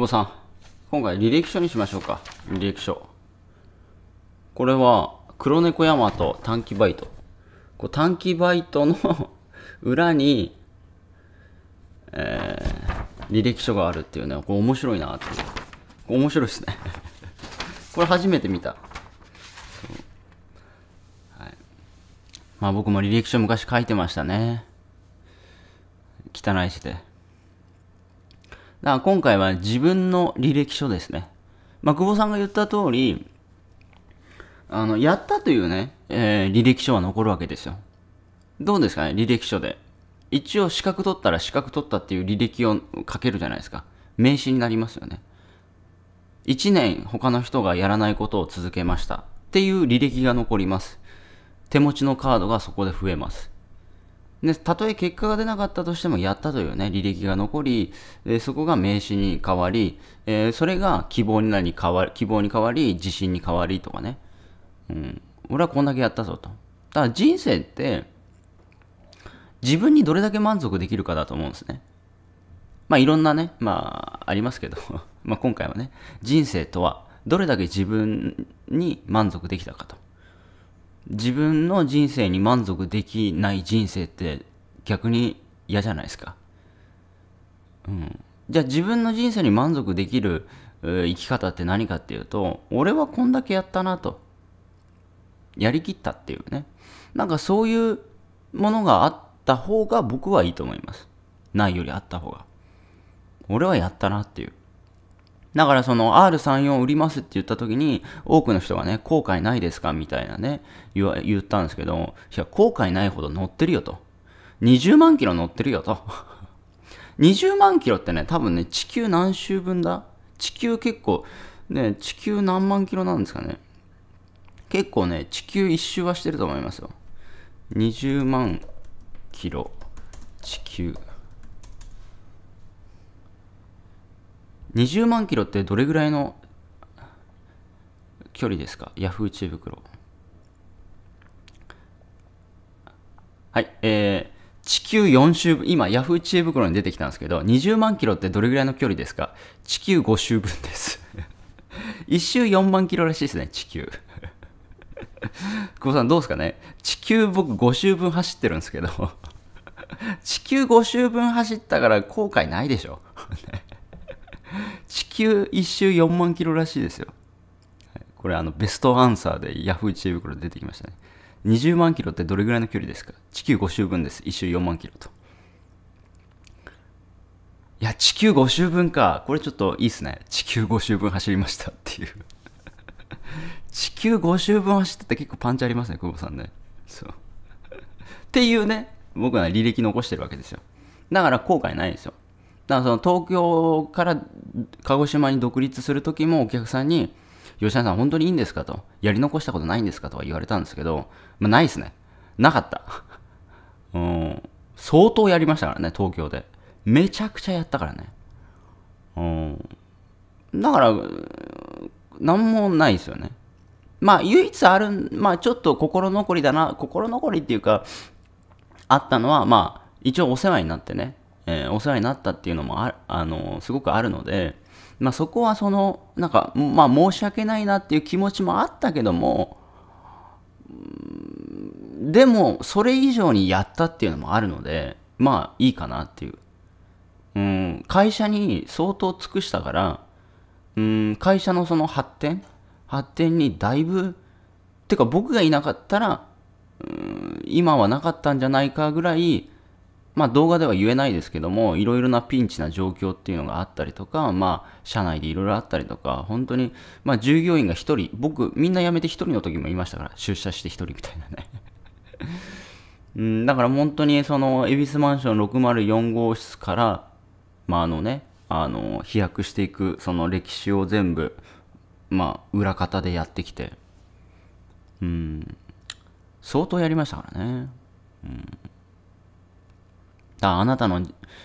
保さん、今回履歴書にしましょうか。履歴書。これは、黒猫ヤマト短期バイト。こう短期バイトの 裏に、えー、履歴書があるっていうね、これ面白いなっていう。面白いですね これ初めて見た。はい。まあ僕も履歴書昔書いてましたね。汚いして。だから今回は自分の履歴書ですね。まあ、久保さんが言った通り、あの、やったというね、えー、履歴書は残るわけですよ。どうですかね、履歴書で。一応資格取ったら資格取ったっていう履歴を書けるじゃないですか。名刺になりますよね。1年他の人がやらないことを続けましたっていう履歴が残ります。手持ちのカードがそこで増えます。で、たとえ結果が出なかったとしてもやったというね、履歴が残り、でそこが名刺に変わり、えー、それが希望になり変わり、希望に変わり、自信に変わりとかね。うん。俺はこんだけやったぞと。だから人生って、自分にどれだけ満足できるかだと思うんですね。まあいろんなね、まあありますけど、まあ今回はね、人生とはどれだけ自分に満足できたかと。自分の人生に満足できない人生って逆に嫌じゃないですか。うん。じゃあ自分の人生に満足できる生き方って何かっていうと、俺はこんだけやったなと。やりきったっていうね。なんかそういうものがあった方が僕はいいと思います。ないよりあった方が。俺はやったなっていう。だからその R34 売りますって言った時に多くの人がね、後悔ないですかみたいなね、言ったんですけど、いや、後悔ないほど乗ってるよと。20万キロ乗ってるよと。20 万キロってね、多分ね、地球何周分だ地球結構、ね、地球何万キロなんですかね。結構ね、地球一周はしてると思いますよ。20万キロ、地球。20万キロってどれぐらいの距離ですか ?Yahoo 知恵袋。はい、えー、地球4周分、今 Yahoo 知恵袋に出てきたんですけど、20万キロってどれぐらいの距離ですか地球5周分です。1 周4万キロらしいですね、地球。久保さんどうですかね地球僕5周分走ってるんですけど地球5周分走ったから後悔ないでしょ 地球一周4万キロらしいですよ。はい、これあのベストアンサーでヤフー知恵袋出てきましたね。20万キロってどれぐらいの距離ですか地球5周分です。1周4万キロと。いや、地球5周分か。これちょっといいっすね。地球5周分走りましたっていう地球5周分走ってて結構パンチありますね、久保さんね。そう。っていうね、僕は履歴残してるわけですよ。だから後悔ないんですよ。だからその東京から鹿児島に独立する時もお客さんに、吉田さん本当にいいんですかと、やり残したことないんですかとは言われたんですけど、まあ、ないですね。なかった。うん。相当やりましたからね、東京で。めちゃくちゃやったからね。うん。だから、何もないですよね。まあ、唯一ある、まあ、ちょっと心残りだな、心残りっていうか、あったのは、まあ、一応お世話になってね、えー、お世話になったっていうのもあ、あのすごくあるので、まあ、そこはそのなんか、まあ、申し訳ないなっていう気持ちもあったけどもでもそれ以上にやったっていうのもあるのでまあいいかなっていう、うん、会社に相当尽くしたから、うん、会社のその発展発展にだいぶてか僕がいなかったら、うん、今はなかったんじゃないかぐらいまあ、動画では言えないですけどもいろいろなピンチな状況っていうのがあったりとか、まあ、社内でいろいろあったりとか本当に、まあ、従業員が1人僕みんな辞めて1人の時もいましたから出社して1人みたいなねうん、だから本当にその恵比寿マンション604号室から、まあ、あのねあの飛躍していくその歴史を全部、まあ、裏方でやってきてうん相当やりましたからねうんああなたの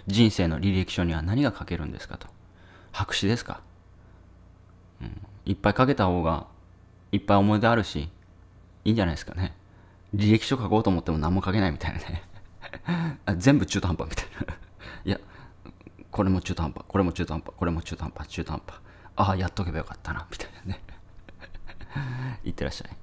人生の履歴書には何が書けるんですかと。白紙ですか、うん、いっぱい書けた方がいっぱい思い出あるし、いいんじゃないですかね。履歴書書こうと思っても何も書けないみたいなね。全部中途半端みたいな。いや、これも中途半端、これも中途半端、これも中途半端、中途半端。ああ、やっとけばよかったな、みたいなね。い ってらっしゃい。